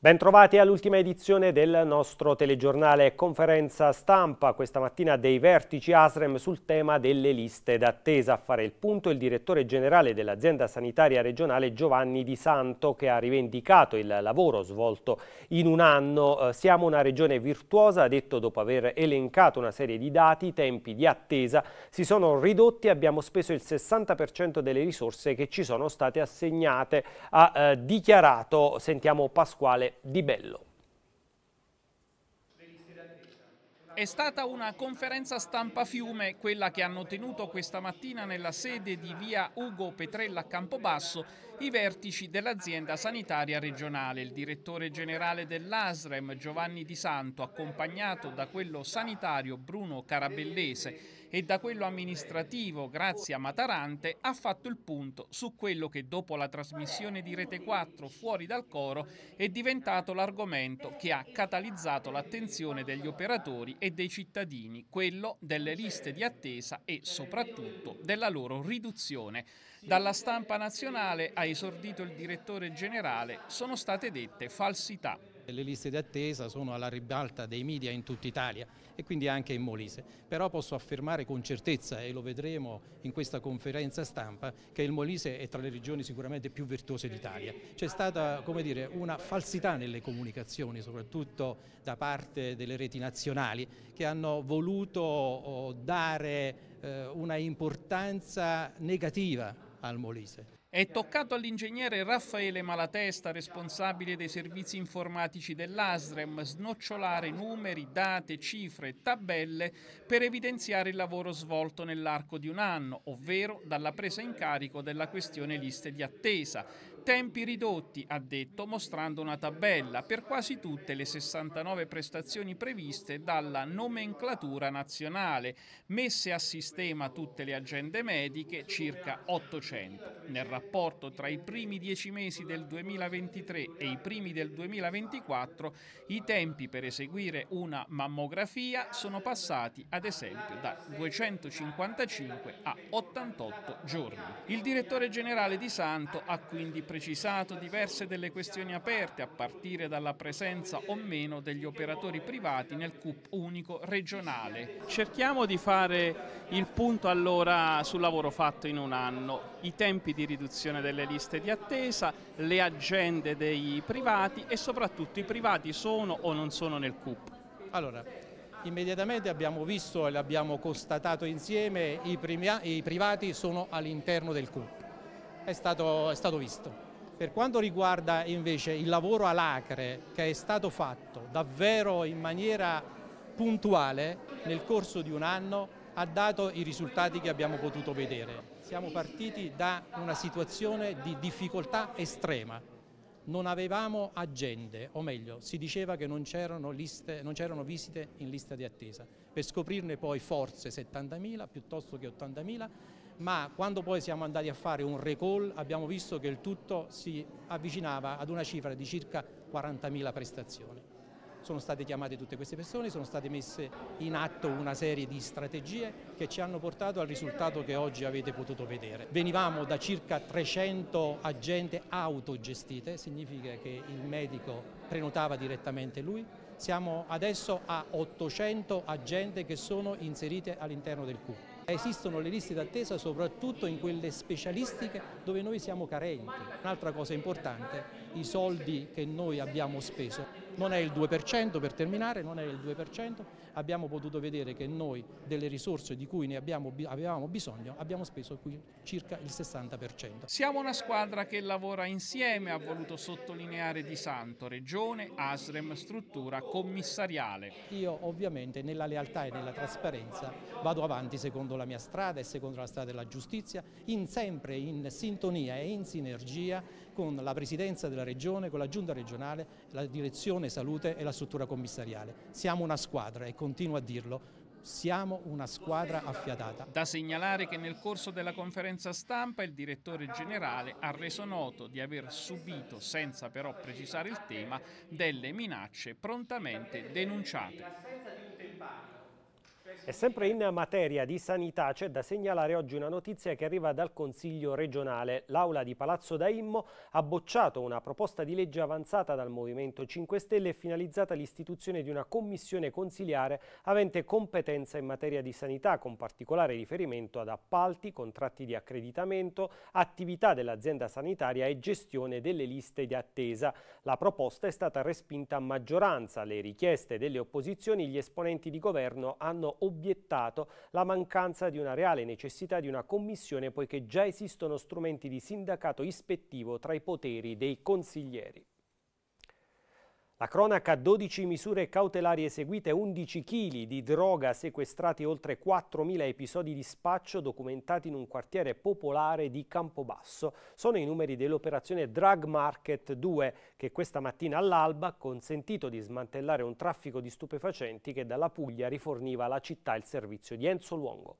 Bentrovati all'ultima edizione del nostro telegiornale conferenza stampa questa mattina dei vertici ASREM sul tema delle liste d'attesa. A fare il punto il direttore generale dell'azienda sanitaria regionale Giovanni Di Santo che ha rivendicato il lavoro svolto in un anno. Eh, siamo una regione virtuosa, ha detto dopo aver elencato una serie di dati, i tempi di attesa si sono ridotti abbiamo speso il 60% delle risorse che ci sono state assegnate. Ha eh, dichiarato, sentiamo Pasquale di Bello. È stata una conferenza stampa fiume, quella che hanno tenuto questa mattina nella sede di via Ugo Petrella a Campobasso i vertici dell'azienda sanitaria regionale. Il direttore generale dell'ASREM Giovanni Di Santo, accompagnato da quello sanitario Bruno Carabellese e da quello amministrativo, grazie a Matarante, ha fatto il punto su quello che dopo la trasmissione di Rete 4 fuori dal coro è diventato l'argomento che ha catalizzato l'attenzione degli operatori e dei cittadini, quello delle liste di attesa e soprattutto della loro riduzione. Dalla stampa nazionale ha esordito il direttore generale, sono state dette falsità. Le liste d'attesa sono alla ribalta dei media in tutta Italia e quindi anche in Molise, però posso affermare con certezza e lo vedremo in questa conferenza stampa che il Molise è tra le regioni sicuramente più virtuose d'Italia. C'è stata dire, una falsità nelle comunicazioni, soprattutto da parte delle reti nazionali che hanno voluto oh, dare eh, una importanza negativa al Molise. È toccato all'ingegnere Raffaele Malatesta, responsabile dei servizi informatici dell'ASREM, snocciolare numeri, date, cifre e tabelle per evidenziare il lavoro svolto nell'arco di un anno, ovvero dalla presa in carico della questione liste di attesa, tempi ridotti, ha detto, mostrando una tabella per quasi tutte le 69 prestazioni previste dalla nomenclatura nazionale, messe a sistema tutte le agende mediche, circa 800. Nel rapporto tra i primi 10 mesi del 2023 e i primi del 2024, i tempi per eseguire una mammografia sono passati, ad esempio, da 255 a 88 giorni. Il direttore generale di Santo ha quindi preso precisato diverse delle questioni aperte, a partire dalla presenza o meno degli operatori privati nel CUP unico regionale. Cerchiamo di fare il punto allora sul lavoro fatto in un anno, i tempi di riduzione delle liste di attesa, le agende dei privati e soprattutto i privati sono o non sono nel CUP. Allora, immediatamente abbiamo visto e l'abbiamo constatato insieme, i, primi, i privati sono all'interno del CUP. È stato, è stato visto. Per quanto riguarda invece il lavoro all'acre che è stato fatto davvero in maniera puntuale nel corso di un anno ha dato i risultati che abbiamo potuto vedere. Siamo partiti da una situazione di difficoltà estrema. Non avevamo agende, o meglio, si diceva che non c'erano, visite in lista di attesa, per scoprirne poi forse 70.000 piuttosto che 80.000 ma quando poi siamo andati a fare un recall abbiamo visto che il tutto si avvicinava ad una cifra di circa 40.000 prestazioni. Sono state chiamate tutte queste persone, sono state messe in atto una serie di strategie che ci hanno portato al risultato che oggi avete potuto vedere. Venivamo da circa 300 agende autogestite, significa che il medico prenotava direttamente lui, siamo adesso a 800 agende che sono inserite all'interno del CUP Esistono le liste d'attesa soprattutto in quelle specialistiche dove noi siamo carenti. Un'altra cosa importante, i soldi che noi abbiamo speso non è il 2% per terminare, non è il 2%, abbiamo potuto vedere che noi delle risorse di cui ne abbiamo, avevamo bisogno abbiamo speso qui circa il 60%. Siamo una squadra che lavora insieme, ha voluto sottolineare Di Santo, Regione, ASREM, struttura commissariale. Io ovviamente nella lealtà e nella trasparenza vado avanti secondo la mia strada e secondo la strada della giustizia, in sempre in sintonia e in sinergia con la Presidenza della Regione, con la Giunta regionale, la direzione Commissione Salute e la struttura commissariale. Siamo una squadra e continuo a dirlo, siamo una squadra affiatata. Da segnalare che nel corso della conferenza stampa il direttore generale ha reso noto di aver subito, senza però precisare il tema, delle minacce prontamente denunciate. E sempre in materia di sanità c'è da segnalare oggi una notizia che arriva dal Consiglio regionale. L'Aula di Palazzo Daimmo ha bocciato una proposta di legge avanzata dal Movimento 5 Stelle e finalizzata all'istituzione di una commissione consiliare avente competenza in materia di sanità, con particolare riferimento ad appalti, contratti di accreditamento, attività dell'azienda sanitaria e gestione delle liste di attesa. La proposta è stata respinta a maggioranza. Le richieste delle opposizioni gli esponenti di governo hanno obbligato obiettato la mancanza di una reale necessità di una commissione poiché già esistono strumenti di sindacato ispettivo tra i poteri dei consiglieri. La cronaca 12 misure cautelari eseguite, 11 kg di droga sequestrati, oltre 4.000 episodi di spaccio documentati in un quartiere popolare di Campobasso. Sono i numeri dell'operazione Drug Market 2 che questa mattina all'alba ha consentito di smantellare un traffico di stupefacenti che dalla Puglia riforniva alla città il servizio di Enzo Luongo.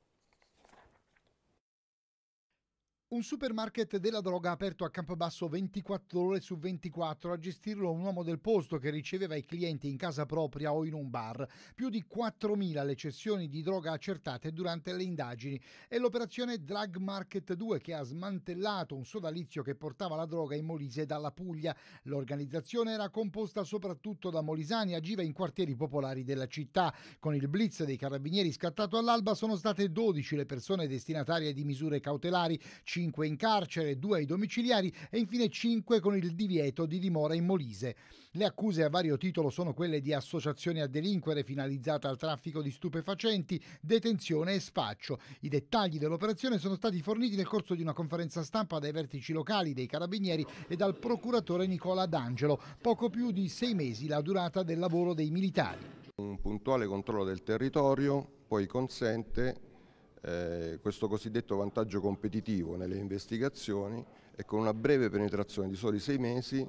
Un supermarket della droga aperto a Campobasso 24 ore su 24 a gestirlo un uomo del posto che riceveva i clienti in casa propria o in un bar. Più di 4.000 le cessioni di droga accertate durante le indagini e l'operazione Drug Market 2 che ha smantellato un sodalizio che portava la droga in Molise dalla Puglia. L'organizzazione era composta soprattutto da molisani, e agiva in quartieri popolari della città. Con il blitz dei carabinieri scattato all'alba sono state 12 le persone destinatarie di misure cautelari. 5 in carcere, 2 ai domiciliari e infine 5 con il divieto di dimora in Molise. Le accuse a vario titolo sono quelle di associazione a delinquere finalizzata al traffico di stupefacenti, detenzione e spaccio. I dettagli dell'operazione sono stati forniti nel corso di una conferenza stampa dai vertici locali, dei carabinieri e dal procuratore Nicola D'Angelo, poco più di sei mesi la durata del lavoro dei militari. Un puntuale controllo del territorio poi consente eh, questo cosiddetto vantaggio competitivo nelle investigazioni e con una breve penetrazione di soli sei mesi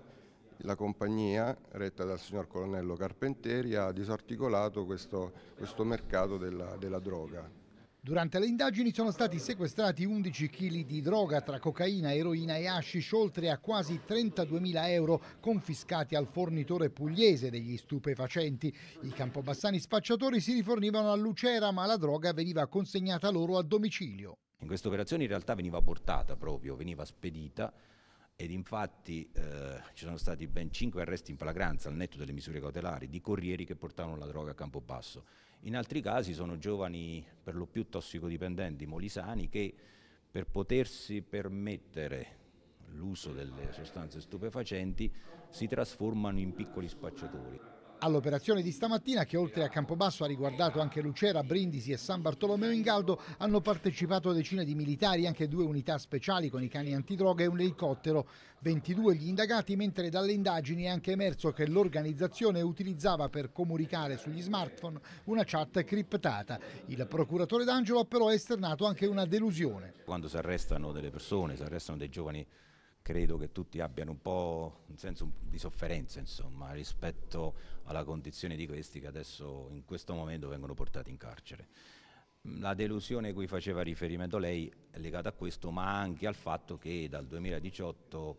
la compagnia, retta dal signor colonnello Carpenteri, ha disarticolato questo, questo mercato della, della droga. Durante le indagini sono stati sequestrati 11 kg di droga tra cocaina, eroina e hashish, oltre a quasi 32.000 euro confiscati al fornitore pugliese degli stupefacenti. I campobassani spacciatori si rifornivano a Lucera, ma la droga veniva consegnata loro a domicilio. In questa operazione in realtà veniva portata proprio, veniva spedita ed infatti eh, ci sono stati ben 5 arresti in flagranza al netto delle misure cautelari di corrieri che portavano la droga a Campobasso. In altri casi sono giovani per lo più tossicodipendenti molisani che per potersi permettere l'uso delle sostanze stupefacenti si trasformano in piccoli spacciatori. All'operazione di stamattina, che oltre a Campobasso ha riguardato anche Lucera, Brindisi e San Bartolomeo in Galdo, hanno partecipato decine di militari, anche due unità speciali con i cani antidroga e un elicottero. 22 gli indagati, mentre dalle indagini è anche emerso che l'organizzazione utilizzava per comunicare sugli smartphone una chat criptata. Il procuratore D'Angelo ha però esternato anche una delusione. Quando si arrestano delle persone, si arrestano dei giovani credo che tutti abbiano un po' un senso di sofferenza insomma, rispetto alla condizione di questi che adesso in questo momento vengono portati in carcere. Mm, la delusione a cui faceva riferimento lei è legata a questo, ma anche al fatto che dal 2018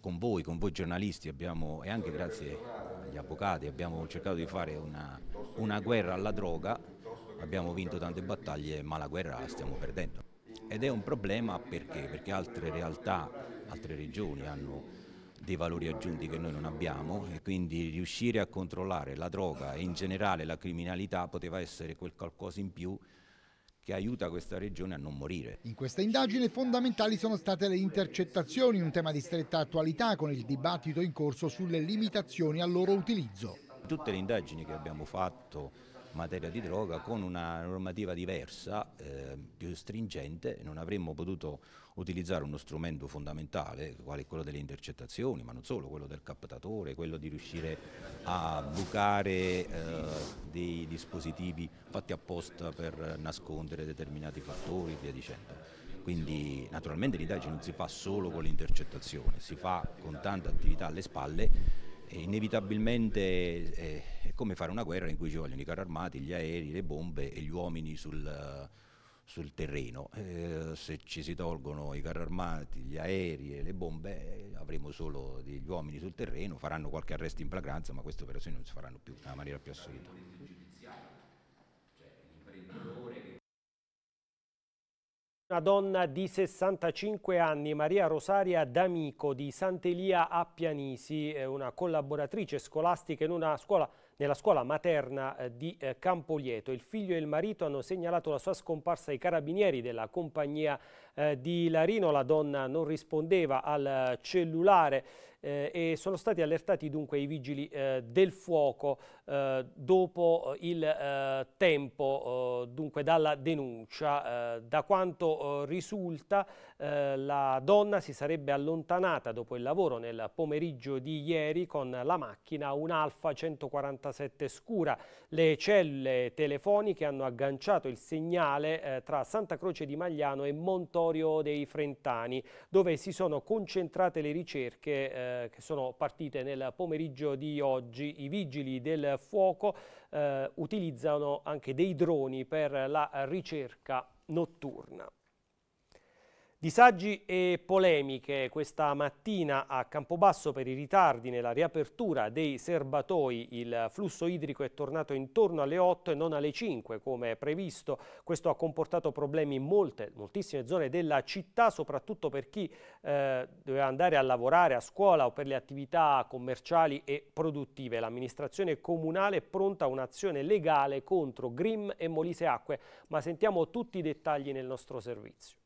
con voi, con voi giornalisti abbiamo, e anche grazie agli avvocati abbiamo cercato di fare una, una guerra alla droga, abbiamo vinto tante battaglie ma la guerra la stiamo perdendo. Ed è un problema perché? Perché altre realtà altre regioni hanno dei valori aggiunti che noi non abbiamo e quindi riuscire a controllare la droga e in generale la criminalità poteva essere quel qualcosa in più che aiuta questa regione a non morire. In questa indagine fondamentali sono state le intercettazioni, un tema di stretta attualità con il dibattito in corso sulle limitazioni al loro utilizzo. Tutte le indagini che abbiamo fatto materia di droga con una normativa diversa, eh, più stringente, non avremmo potuto utilizzare uno strumento fondamentale, quale quello delle intercettazioni, ma non solo, quello del captatore, quello di riuscire a bucare eh, dei dispositivi fatti apposta per nascondere determinati fattori e via dicendo. Quindi naturalmente l'indagine non si fa solo con l'intercettazione, si fa con tanta attività alle spalle e inevitabilmente... Eh, come fare una guerra in cui ci vogliono i carri armati, gli aerei, le bombe e gli uomini sul, sul terreno. Eh, se ci si tolgono i carri armati, gli aerei e le bombe, eh, avremo solo degli uomini sul terreno, faranno qualche arresto in flagranza, ma queste operazioni non si faranno più in maniera più assoluta. Una donna di 65 anni, Maria Rosaria D'Amico di Sant'Elia a Pianisi, una collaboratrice scolastica in una scuola nella scuola materna eh, di eh, Campolieto. il figlio e il marito hanno segnalato la sua scomparsa ai carabinieri della compagnia eh, di Larino. La donna non rispondeva al cellulare eh, e sono stati allertati dunque i vigili eh, del fuoco eh, dopo eh, il eh, tempo, eh, dunque dalla denuncia. da quanto risulta la donna si sarebbe allontanata dopo il lavoro nel pomeriggio di ieri con la macchina un'Alfa 147 scura. Le celle telefoniche hanno agganciato il segnale tra Santa Croce di Magliano e Montorio dei Frentani dove si sono concentrate le ricerche che sono partite nel pomeriggio di oggi. I vigili del fuoco eh, utilizzano anche dei droni per la ricerca notturna. Disagi e polemiche questa mattina a Campobasso per i ritardi nella riapertura dei serbatoi. Il flusso idrico è tornato intorno alle 8 e non alle 5 come previsto. Questo ha comportato problemi in molte, moltissime zone della città, soprattutto per chi eh, doveva andare a lavorare a scuola o per le attività commerciali e produttive. L'amministrazione comunale è pronta a un'azione legale contro Grim e Molise Acque, ma sentiamo tutti i dettagli nel nostro servizio.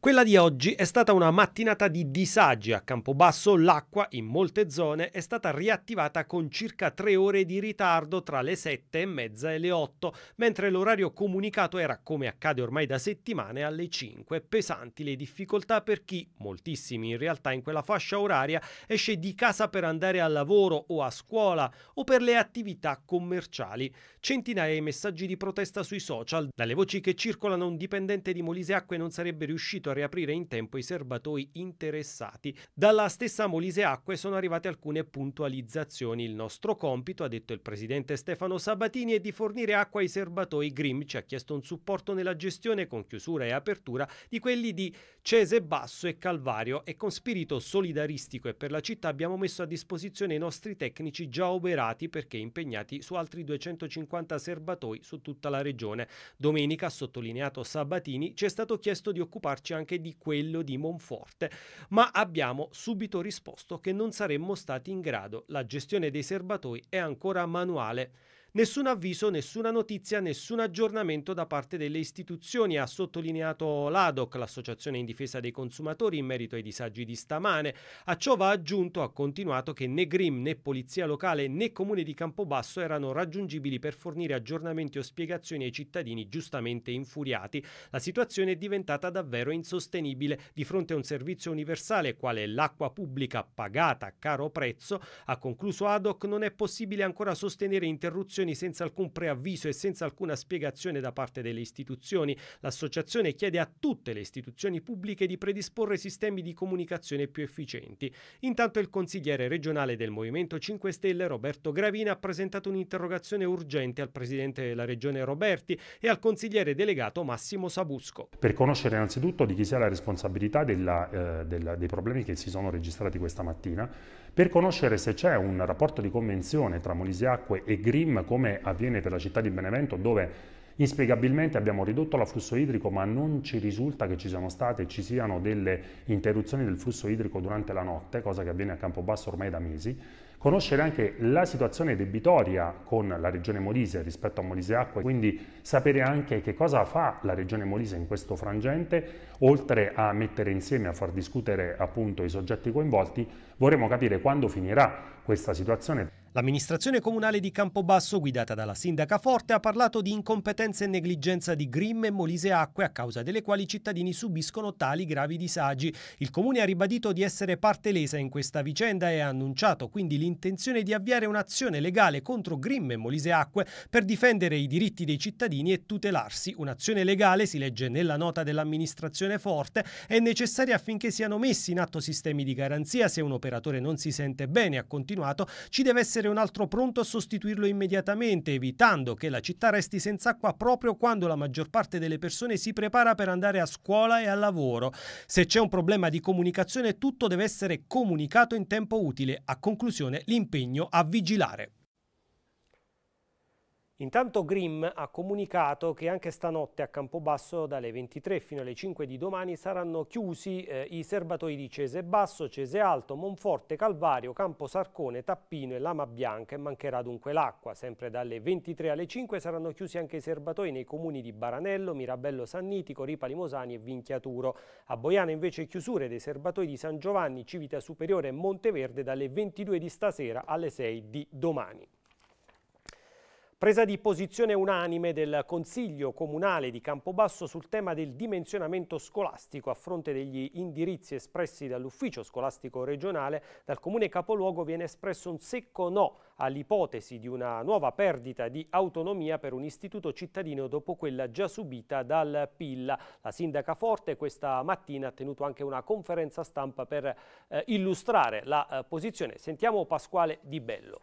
Quella di oggi è stata una mattinata di disagi a Campobasso, l'acqua in molte zone è stata riattivata con circa tre ore di ritardo tra le sette e mezza e le otto, mentre l'orario comunicato era, come accade ormai da settimane, alle cinque. Pesanti le difficoltà per chi, moltissimi in realtà in quella fascia oraria, esce di casa per andare al lavoro o a scuola o per le attività commerciali. Centinaia di messaggi di protesta sui social, dalle voci che circolano un dipendente di Molise Acque non sarebbe riuscito a riaprire in tempo i serbatoi interessati. Dalla stessa Molise Acque sono arrivate alcune puntualizzazioni. Il nostro compito, ha detto il presidente Stefano Sabatini, è di fornire acqua ai serbatoi. Grimm ci ha chiesto un supporto nella gestione con chiusura e apertura di quelli di Cese Basso e Calvario e con spirito solidaristico e per la città abbiamo messo a disposizione i nostri tecnici già operati perché impegnati su altri 250 serbatoi su tutta la regione. Domenica, ha sottolineato Sabatini, ci è stato chiesto di occuparci anche anche di quello di Monforte, ma abbiamo subito risposto che non saremmo stati in grado. La gestione dei serbatoi è ancora manuale Nessun avviso, nessuna notizia, nessun aggiornamento da parte delle istituzioni, ha sottolineato l'ADOC, l'Associazione in difesa dei consumatori, in merito ai disagi di stamane. A ciò va aggiunto, ha continuato, che né Grim né Polizia Locale né Comune di Campobasso erano raggiungibili per fornire aggiornamenti o spiegazioni ai cittadini giustamente infuriati. La situazione è diventata davvero insostenibile. Di fronte a un servizio universale quale l'acqua pubblica pagata a caro prezzo, ha concluso ADOC, non è possibile ancora sostenere interruzioni associazioni senza alcun preavviso e senza alcuna spiegazione da parte delle istituzioni. L'associazione chiede a tutte le istituzioni pubbliche di predisporre sistemi di comunicazione più efficienti. Intanto il consigliere regionale del Movimento 5 Stelle, Roberto Gravina, ha presentato un'interrogazione urgente al presidente della regione Roberti e al consigliere delegato Massimo Sabusco. Per conoscere innanzitutto di chi sia la responsabilità della, eh, della, dei problemi che si sono registrati questa mattina, per conoscere se c'è un rapporto di convenzione tra Molisiacque e Grimm come avviene per la città di Benevento dove Inspiegabilmente abbiamo ridotto l'afflusso idrico ma non ci risulta che ci siano state, ci siano delle interruzioni del flusso idrico durante la notte, cosa che avviene a Campobasso ormai da mesi conoscere anche la situazione debitoria con la regione Molise rispetto a Molise Acqua, quindi sapere anche che cosa fa la regione Molise in questo frangente, oltre a mettere insieme, a far discutere appunto i soggetti coinvolti, vorremmo capire quando finirà questa situazione. L'amministrazione comunale di Campobasso, guidata dalla sindaca Forte, ha parlato di incompetenza e negligenza di Grimm e Molise Acque, a causa delle quali i cittadini subiscono tali gravi disagi. Il comune ha ribadito di essere parte lesa in questa vicenda e ha annunciato quindi l'intenzione di avviare un'azione legale contro Grimm e Molise Acque per difendere i diritti dei cittadini e tutelarsi. Un'azione legale, si legge nella nota dell'amministrazione Forte, è necessaria affinché siano messi in atto sistemi di garanzia. Se un operatore non si sente bene, ha continuato, ci deve essere essere un altro pronto a sostituirlo immediatamente, evitando che la città resti senza acqua proprio quando la maggior parte delle persone si prepara per andare a scuola e al lavoro. Se c'è un problema di comunicazione tutto deve essere comunicato in tempo utile. A conclusione l'impegno a vigilare. Intanto Grimm ha comunicato che anche stanotte a Campobasso dalle 23 fino alle 5 di domani saranno chiusi eh, i serbatoi di Cese Basso, Cese Alto, Monforte, Calvario, Campo Sarcone, Tappino e Lama Bianca e mancherà dunque l'acqua. Sempre dalle 23 alle 5 saranno chiusi anche i serbatoi nei comuni di Baranello, Mirabello Sannitico, Ripa Limosani e Vinchiaturo. A Boiano invece chiusure dei serbatoi di San Giovanni, Civita Superiore e Monteverde dalle 22 di stasera alle 6 di domani. Presa di posizione unanime del Consiglio Comunale di Campobasso sul tema del dimensionamento scolastico a fronte degli indirizzi espressi dall'Ufficio Scolastico Regionale, dal Comune Capoluogo viene espresso un secco no all'ipotesi di una nuova perdita di autonomia per un istituto cittadino dopo quella già subita dal PIL. La sindaca Forte questa mattina ha tenuto anche una conferenza stampa per eh, illustrare la eh, posizione. Sentiamo Pasquale Di Bello.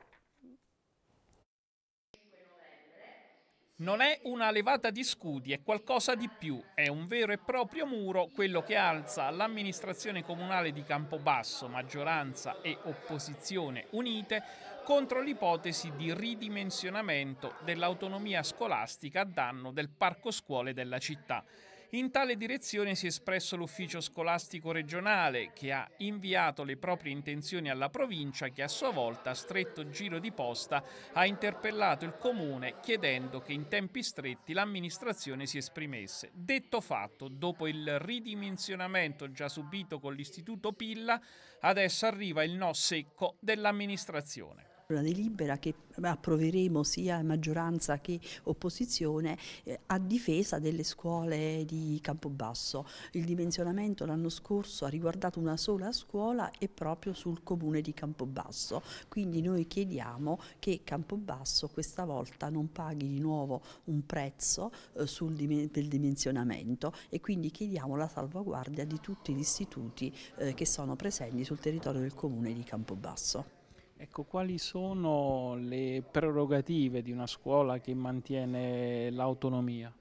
Non è una levata di scudi, è qualcosa di più, è un vero e proprio muro quello che alza l'amministrazione comunale di Campobasso, maggioranza e opposizione unite, contro l'ipotesi di ridimensionamento dell'autonomia scolastica a danno del parco scuole della città. In tale direzione si è espresso l'ufficio scolastico regionale che ha inviato le proprie intenzioni alla provincia che a sua volta a stretto giro di posta ha interpellato il comune chiedendo che in tempi stretti l'amministrazione si esprimesse. Detto fatto, dopo il ridimensionamento già subito con l'istituto Pilla, adesso arriva il no secco dell'amministrazione. Una delibera che approveremo sia maggioranza che opposizione eh, a difesa delle scuole di Campobasso. Il dimensionamento l'anno scorso ha riguardato una sola scuola e proprio sul comune di Campobasso, quindi noi chiediamo che Campobasso questa volta non paghi di nuovo un prezzo eh, sul dimensionamento e quindi chiediamo la salvaguardia di tutti gli istituti eh, che sono presenti sul territorio del comune di Campobasso. Ecco, quali sono le prerogative di una scuola che mantiene l'autonomia?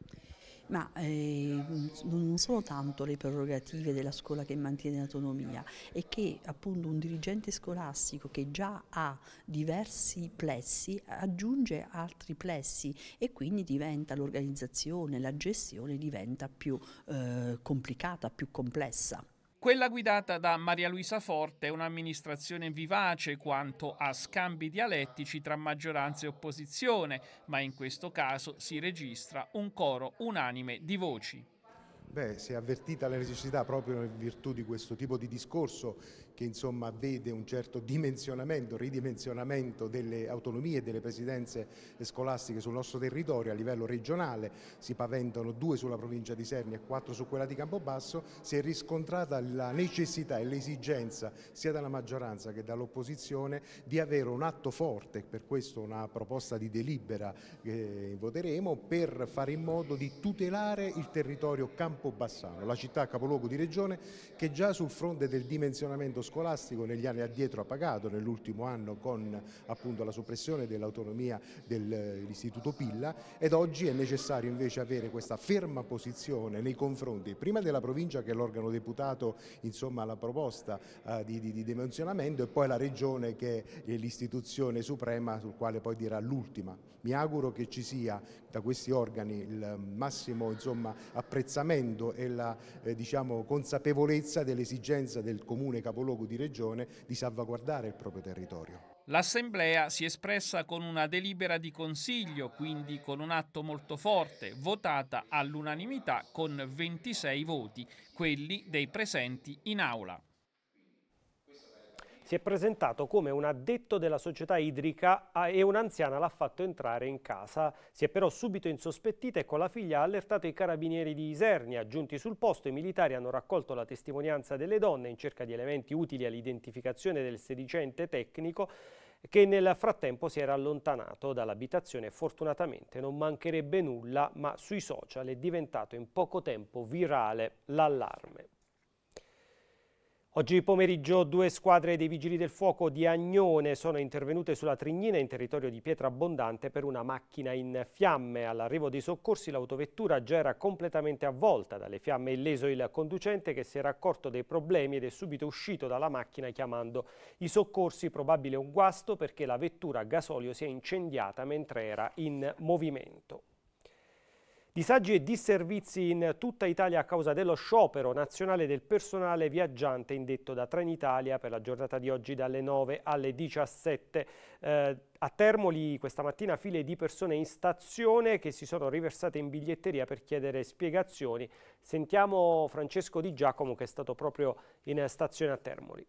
Ma eh, non sono tanto le prerogative della scuola che mantiene l'autonomia, è che appunto un dirigente scolastico che già ha diversi plessi aggiunge altri plessi e quindi diventa l'organizzazione, la gestione diventa più eh, complicata, più complessa. Quella guidata da Maria Luisa Forte è un'amministrazione vivace quanto a scambi dialettici tra maggioranza e opposizione, ma in questo caso si registra un coro unanime di voci. Beh, si è avvertita la necessità proprio in virtù di questo tipo di discorso che insomma vede un certo dimensionamento, ridimensionamento delle autonomie e delle presidenze scolastiche sul nostro territorio a livello regionale, si paventano due sulla provincia di Sernia e quattro su quella di Campobasso, si è riscontrata la necessità e l'esigenza sia dalla maggioranza che dall'opposizione di avere un atto forte, per questo una proposta di delibera che voteremo, per fare in modo di tutelare il territorio campobassano, la città capoluogo di regione che già sul fronte del dimensionamento scolastico negli anni addietro ha pagato, nell'ultimo anno con appunto, la soppressione dell'autonomia dell'istituto eh, Pilla ed oggi è necessario invece avere questa ferma posizione nei confronti prima della provincia che è l'organo deputato insomma, alla proposta eh, di, di, di dimensionamento e poi la regione che è l'istituzione suprema sul quale poi dirà l'ultima. Mi auguro che ci sia da questi organi il massimo insomma, apprezzamento e la eh, diciamo, consapevolezza dell'esigenza del comune capoluogo di regione di salvaguardare il proprio territorio. L'Assemblea si è espressa con una delibera di Consiglio, quindi con un atto molto forte, votata all'unanimità con 26 voti, quelli dei presenti in aula si è presentato come un addetto della società idrica ah, e un'anziana l'ha fatto entrare in casa. Si è però subito insospettita e con la figlia ha allertato i carabinieri di Isernia. Giunti sul posto, i militari hanno raccolto la testimonianza delle donne in cerca di elementi utili all'identificazione del sedicente tecnico che nel frattempo si era allontanato dall'abitazione. Fortunatamente non mancherebbe nulla, ma sui social è diventato in poco tempo virale l'allarme. Oggi pomeriggio due squadre dei Vigili del Fuoco di Agnone sono intervenute sulla Trignina in territorio di Pietra Abbondante per una macchina in fiamme. All'arrivo dei soccorsi l'autovettura già era completamente avvolta dalle fiamme illeso il conducente che si era accorto dei problemi ed è subito uscito dalla macchina chiamando i soccorsi, probabile un guasto perché la vettura a gasolio si è incendiata mentre era in movimento. Disagi e disservizi in tutta Italia a causa dello sciopero nazionale del personale viaggiante indetto da Trenitalia per la giornata di oggi dalle 9 alle 17. Eh, a Termoli questa mattina file di persone in stazione che si sono riversate in biglietteria per chiedere spiegazioni. Sentiamo Francesco Di Giacomo che è stato proprio in stazione a Termoli.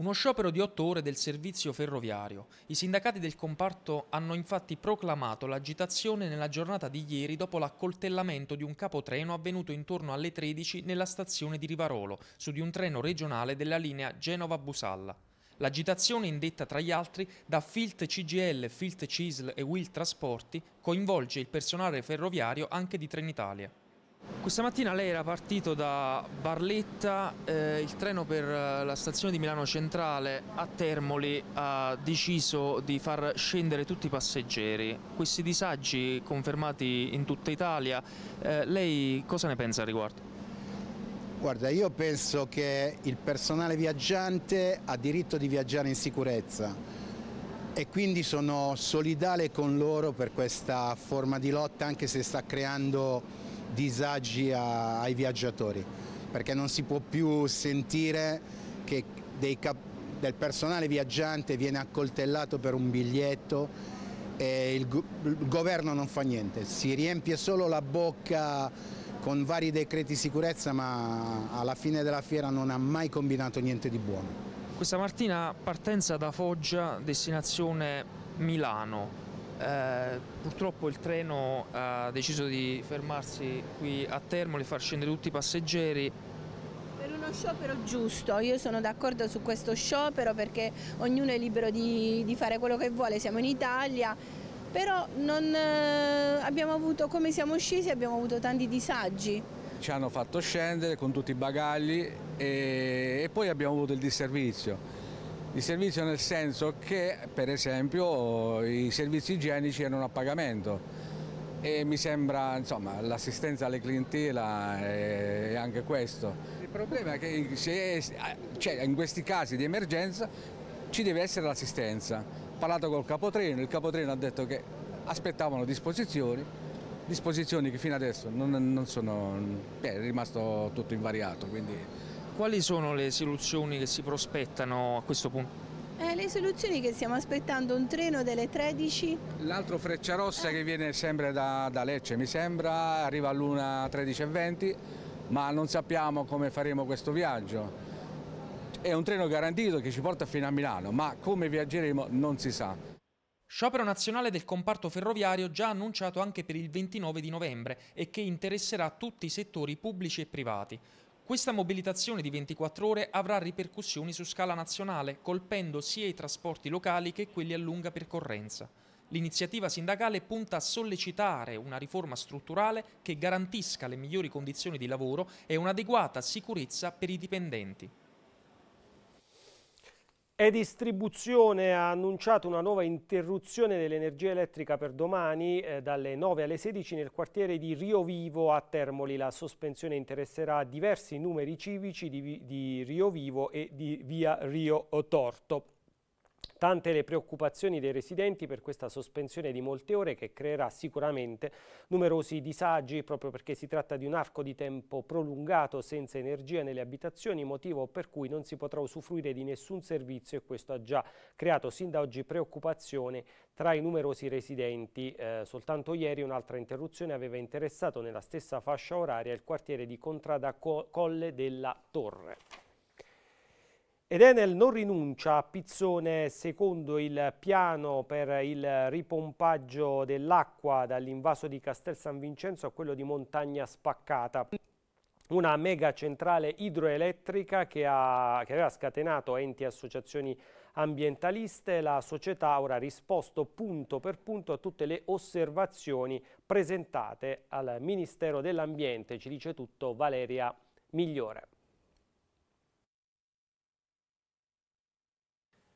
Uno sciopero di otto ore del servizio ferroviario. I sindacati del comparto hanno infatti proclamato l'agitazione nella giornata di ieri dopo l'accoltellamento di un capotreno avvenuto intorno alle 13 nella stazione di Rivarolo, su di un treno regionale della linea Genova-Busalla. L'agitazione indetta tra gli altri da Filt CGL, Filt CISL e Will Trasporti coinvolge il personale ferroviario anche di Trenitalia. Questa mattina lei era partito da Barletta, eh, il treno per eh, la stazione di Milano Centrale a Termoli ha deciso di far scendere tutti i passeggeri. Questi disagi confermati in tutta Italia, eh, lei cosa ne pensa al riguardo? Guarda, io penso che il personale viaggiante ha diritto di viaggiare in sicurezza e quindi sono solidale con loro per questa forma di lotta anche se sta creando disagi a, ai viaggiatori, perché non si può più sentire che del personale viaggiante viene accoltellato per un biglietto e il, go il governo non fa niente, si riempie solo la bocca con vari decreti sicurezza ma alla fine della fiera non ha mai combinato niente di buono. Questa mattina partenza da Foggia, destinazione Milano, eh, purtroppo il treno ha deciso di fermarsi qui a Termoli, far scendere tutti i passeggeri per uno sciopero giusto, io sono d'accordo su questo sciopero perché ognuno è libero di, di, fare quello che vuole, siamo in Italia, però non, eh, abbiamo avuto, come siamo scesi abbiamo avuto tanti disagi. Ci hanno fatto scendere con tutti i bagagli e, e poi abbiamo avuto il disservizio di servizio nel senso che per esempio i servizi igienici erano a pagamento e mi sembra insomma l'assistenza alle clientela è anche questo. Il problema è che se, cioè, in questi casi di emergenza ci deve essere l'assistenza. Ho parlato col capotreno, il capotreno ha detto che aspettavano disposizioni, disposizioni che fino adesso non, non sono, beh, è rimasto tutto invariato. Quindi... Quali sono le soluzioni che si prospettano a questo punto? Eh, le soluzioni che stiamo aspettando, un treno delle 13. L'altro Frecciarossa eh. che viene sempre da, da, Lecce mi sembra, arriva all'una 13.20 ma non sappiamo come faremo questo viaggio. È un treno garantito che ci porta fino a Milano ma come viaggeremo non si sa. Sciopero nazionale del comparto ferroviario già annunciato anche per il 29 di novembre e che interesserà tutti i settori pubblici e privati. Questa mobilitazione di 24 ore avrà ripercussioni su scala nazionale, colpendo sia i trasporti locali che quelli a lunga percorrenza. L'iniziativa sindacale punta a sollecitare una riforma strutturale che garantisca le migliori condizioni di lavoro e un'adeguata sicurezza per i dipendenti. E Distribuzione ha annunciato una nuova interruzione dell'energia elettrica per domani eh, dalle 9 alle 16 nel quartiere di Rio Vivo a Termoli. La sospensione interesserà diversi numeri civici di, di Rio Vivo e di via Rio Torto. Tante le preoccupazioni dei residenti per questa sospensione di molte ore che creerà sicuramente numerosi disagi proprio perché si tratta di un arco di tempo prolungato senza energia nelle abitazioni, motivo per cui non si potrà usufruire di nessun servizio e questo ha già creato sin da oggi preoccupazione tra i numerosi residenti. Eh, soltanto ieri un'altra interruzione aveva interessato nella stessa fascia oraria il quartiere di Contrada Colle della Torre. Ed Enel non rinuncia a Pizzone secondo il piano per il ripompaggio dell'acqua dall'invaso di Castel San Vincenzo a quello di Montagna Spaccata. Una mega centrale idroelettrica che, ha, che aveva scatenato enti e associazioni ambientaliste, la società ora ha risposto punto per punto a tutte le osservazioni presentate al Ministero dell'Ambiente, ci dice tutto Valeria Migliore.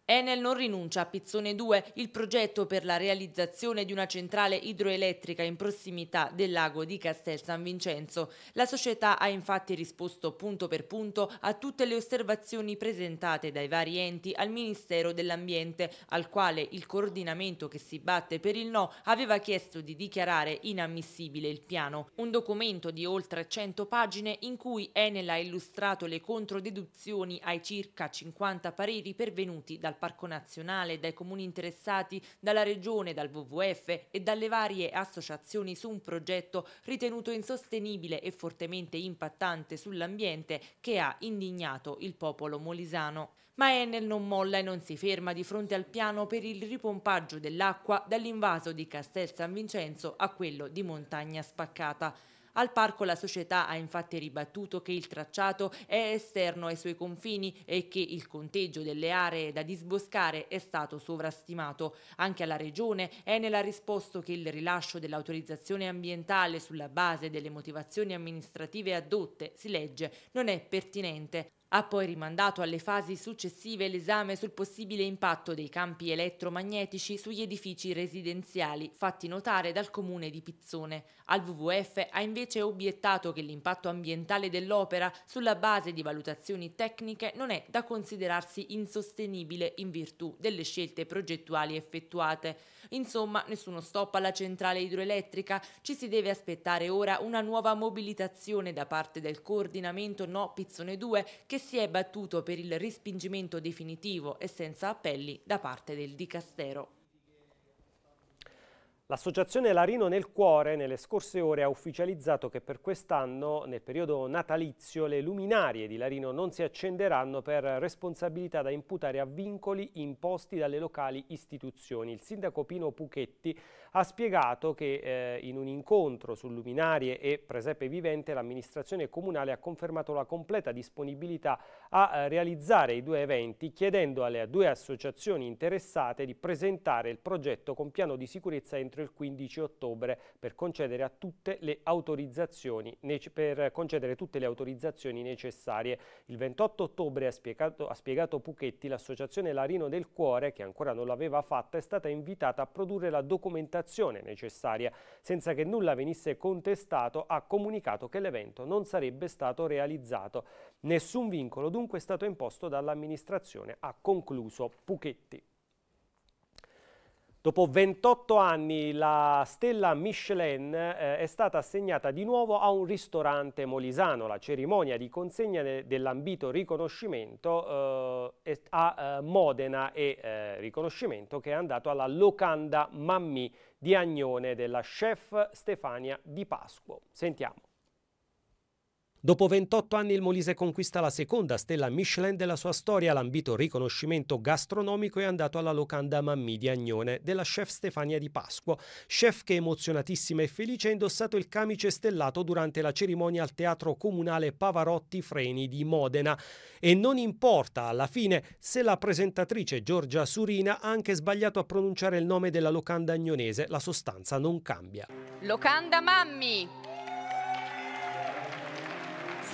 Enel non rinuncia a Pizzone 2, il progetto per la realizzazione di una centrale idroelettrica in prossimità del lago di Castel San Vincenzo. La società ha infatti risposto punto per punto a tutte le osservazioni presentate dai vari enti al Ministero dell'Ambiente, al quale il coordinamento che si batte per il no aveva chiesto di dichiarare inammissibile il piano. Un documento di oltre 100 pagine in cui Enel ha illustrato le controdeduzioni ai circa 50 pareri pervenuti dal dal Parco Nazionale, dai comuni interessati, dalla Regione, dal WWF e dalle varie associazioni su un progetto ritenuto insostenibile e fortemente impattante sull'ambiente che ha indignato il popolo molisano. Ma Enel non molla e non si ferma di fronte al piano per il ripompaggio dell'acqua dall'invaso di Castel San Vincenzo a quello di Montagna Spaccata. Al parco la società ha infatti ribattuto che il tracciato è esterno ai suoi confini e che il conteggio delle aree da disboscare è stato sovrastimato. Anche alla Regione Enel ha risposto che il rilascio dell'autorizzazione ambientale sulla base delle motivazioni amministrative adotte, si legge, non è pertinente. Ha poi rimandato alle fasi successive l'esame sul possibile impatto dei campi elettromagnetici sugli edifici residenziali, fatti notare dal comune di Pizzone. Al WWF ha invece obiettato che l'impatto ambientale dell'opera, sulla base di valutazioni tecniche, non è da considerarsi insostenibile in virtù delle scelte progettuali effettuate. Insomma, nessuno stop alla centrale idroelettrica, ci si deve aspettare ora una nuova mobilitazione da parte del coordinamento No Pizzone 2 che si è battuto per il respingimento definitivo e senza appelli da parte del Dicastero. L'associazione Larino nel Cuore nelle scorse ore ha ufficializzato che per quest'anno, nel periodo natalizio, le luminarie di Larino non si accenderanno per responsabilità da imputare a vincoli imposti dalle locali istituzioni. Il sindaco Pino Puchetti ha spiegato che eh, in un incontro su luminarie e presepe vivente l'amministrazione comunale ha confermato la completa disponibilità a eh, realizzare i due eventi chiedendo alle due associazioni interessate di presentare il progetto con piano di sicurezza entro il 15 ottobre per concedere, a tutte le autorizzazioni, per concedere tutte le autorizzazioni necessarie. Il 28 ottobre ha spiegato, ha spiegato Puchetti l'associazione Larino del Cuore che ancora non l'aveva fatta è stata invitata a produrre la documentazione necessaria senza che nulla venisse contestato ha comunicato che l'evento non sarebbe stato realizzato. Nessun vincolo dunque è stato imposto dall'amministrazione, ha concluso Puchetti. Dopo 28 anni la stella Michelin eh, è stata assegnata di nuovo a un ristorante molisano. La cerimonia di consegna de dell'ambito riconoscimento eh, a eh, Modena e eh, riconoscimento che è andato alla locanda Mammì di Agnone della chef Stefania Di Pasquo. Sentiamo. Dopo 28 anni il Molise conquista la seconda stella Michelin della sua storia. L'ambito riconoscimento gastronomico è andato alla locanda Mammì di Agnone della chef Stefania Di Pasqua, chef che emozionatissima e felice ha indossato il camice stellato durante la cerimonia al Teatro Comunale Pavarotti Freni di Modena. E non importa alla fine se la presentatrice Giorgia Surina ha anche sbagliato a pronunciare il nome della locanda agnonese, la sostanza non cambia. Locanda Mammi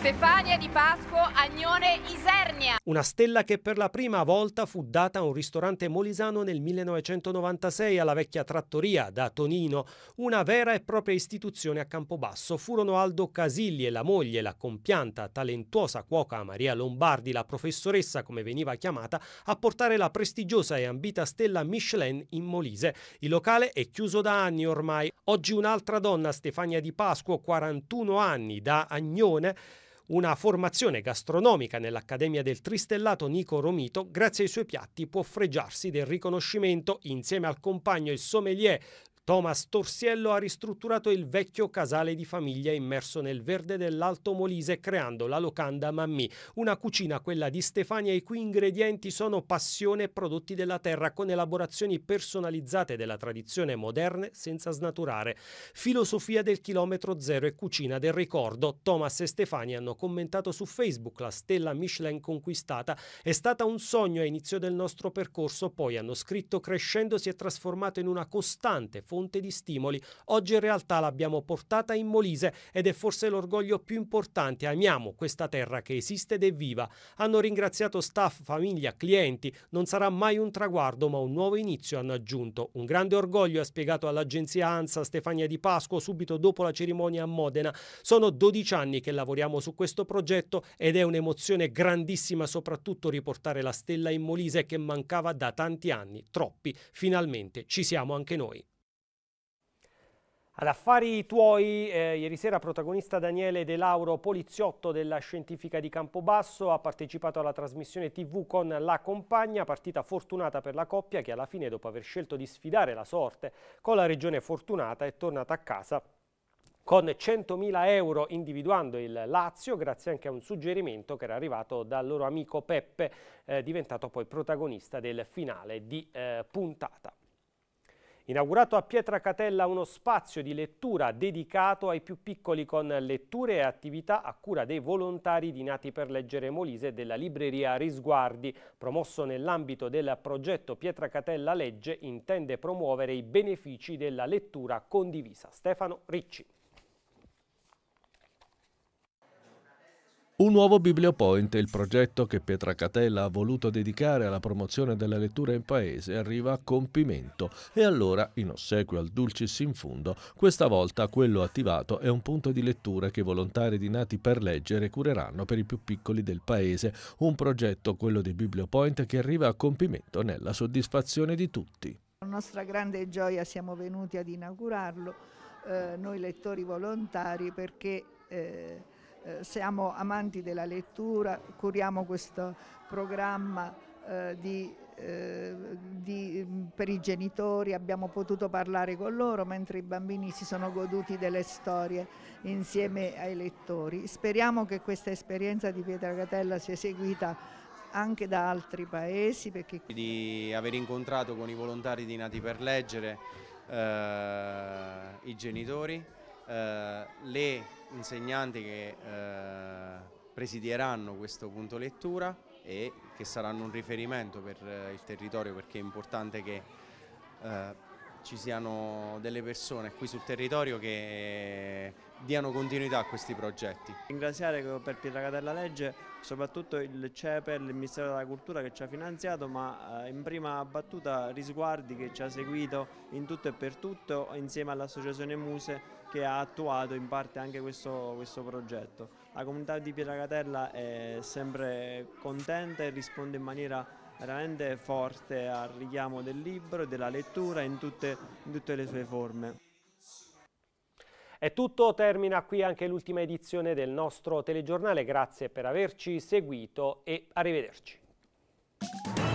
Stefania di Pasco, Agnone, Isernia. Una stella che per la prima volta fu data a un ristorante molisano nel 1996 alla vecchia trattoria da Tonino, una vera e propria istituzione a Campobasso. Furono Aldo Casilli e la moglie, la compianta, talentuosa cuoca Maria Lombardi, la professoressa come veniva chiamata, a portare la prestigiosa e ambita stella Michelin in Molise. Il locale è chiuso da anni ormai. Oggi un'altra donna, Stefania di Pasco, 41 anni, da Agnone, una formazione gastronomica nell'Accademia del Tristellato Nico Romito, grazie ai suoi piatti può fregiarsi del riconoscimento insieme al compagno e sommelier Thomas Torsiello ha ristrutturato il vecchio casale di famiglia immerso nel verde dell'Alto Molise creando la locanda Mammì, una cucina quella di Stefania i cui ingredienti sono passione e prodotti della terra con elaborazioni personalizzate della tradizione moderne senza snaturare. Filosofia del chilometro zero e cucina del ricordo. Thomas e Stefania hanno commentato su Facebook la stella Michelin conquistata. È stata un sogno a inizio del nostro percorso, poi hanno scritto crescendo si è trasformato in una costante fonte di stimoli. Oggi in realtà l'abbiamo portata in Molise ed è forse l'orgoglio più importante. Amiamo questa terra che esiste ed è viva. Hanno ringraziato staff, famiglia, clienti. Non sarà mai un traguardo ma un nuovo inizio, hanno aggiunto. Un grande orgoglio, ha spiegato all'agenzia ANSA Stefania Di Pasco subito dopo la cerimonia a Modena. Sono 12 anni che lavoriamo su questo progetto ed è un'emozione grandissima soprattutto riportare la stella in Molise che mancava da tanti anni, troppi. Finalmente ci siamo anche noi. Ad affari tuoi, eh, ieri sera protagonista Daniele De Lauro, poliziotto della scientifica di Campobasso, ha partecipato alla trasmissione TV con la compagna, partita fortunata per la coppia che alla fine, dopo aver scelto di sfidare la sorte con la regione fortunata, è tornata a casa con 100.000 euro individuando il Lazio grazie anche a un suggerimento che era arrivato dal loro amico Peppe, eh, diventato poi protagonista del finale di eh, puntata. Inaugurato a Pietracatella uno spazio di lettura dedicato ai più piccoli con letture e attività a cura dei volontari di Nati per Leggere Molise della libreria Risguardi, promosso nell'ambito del progetto Pietracatella Legge, intende promuovere i benefici della lettura condivisa. Stefano Ricci. Un nuovo Bibliopoint, il progetto che Pietra Catella ha voluto dedicare alla promozione della lettura in paese, arriva a compimento e allora, in ossequio al Dulcis in fundo, questa volta quello attivato è un punto di lettura che i volontari di Nati per Leggere cureranno per i più piccoli del paese, un progetto, quello di Bibliopoint, che arriva a compimento nella soddisfazione di tutti. La nostra grande gioia siamo venuti ad inaugurarlo, eh, noi lettori volontari, perché... Eh, eh, siamo amanti della lettura, curiamo questo programma eh, di, eh, di, mm, per i genitori, abbiamo potuto parlare con loro mentre i bambini si sono goduti delle storie insieme ai lettori. Speriamo che questa esperienza di Pietra Catella sia seguita anche da altri paesi. Perché... Di aver incontrato con i volontari di Nati per Leggere eh, i genitori eh, le insegnanti che eh, presidieranno questo punto lettura e che saranno un riferimento per eh, il territorio perché è importante che eh, ci siano delle persone qui sul territorio che diano continuità a questi progetti. Ringraziare per Pirracata Catella Legge soprattutto il CEPE, il Ministero della Cultura che ci ha finanziato, ma eh, in prima battuta Risguardi che ci ha seguito in tutto e per tutto insieme all'Associazione Muse che ha attuato in parte anche questo, questo progetto. La comunità di Catella è sempre contenta e risponde in maniera veramente forte al richiamo del libro e della lettura in tutte, in tutte le sue forme. È tutto, termina qui anche l'ultima edizione del nostro telegiornale, grazie per averci seguito e arrivederci.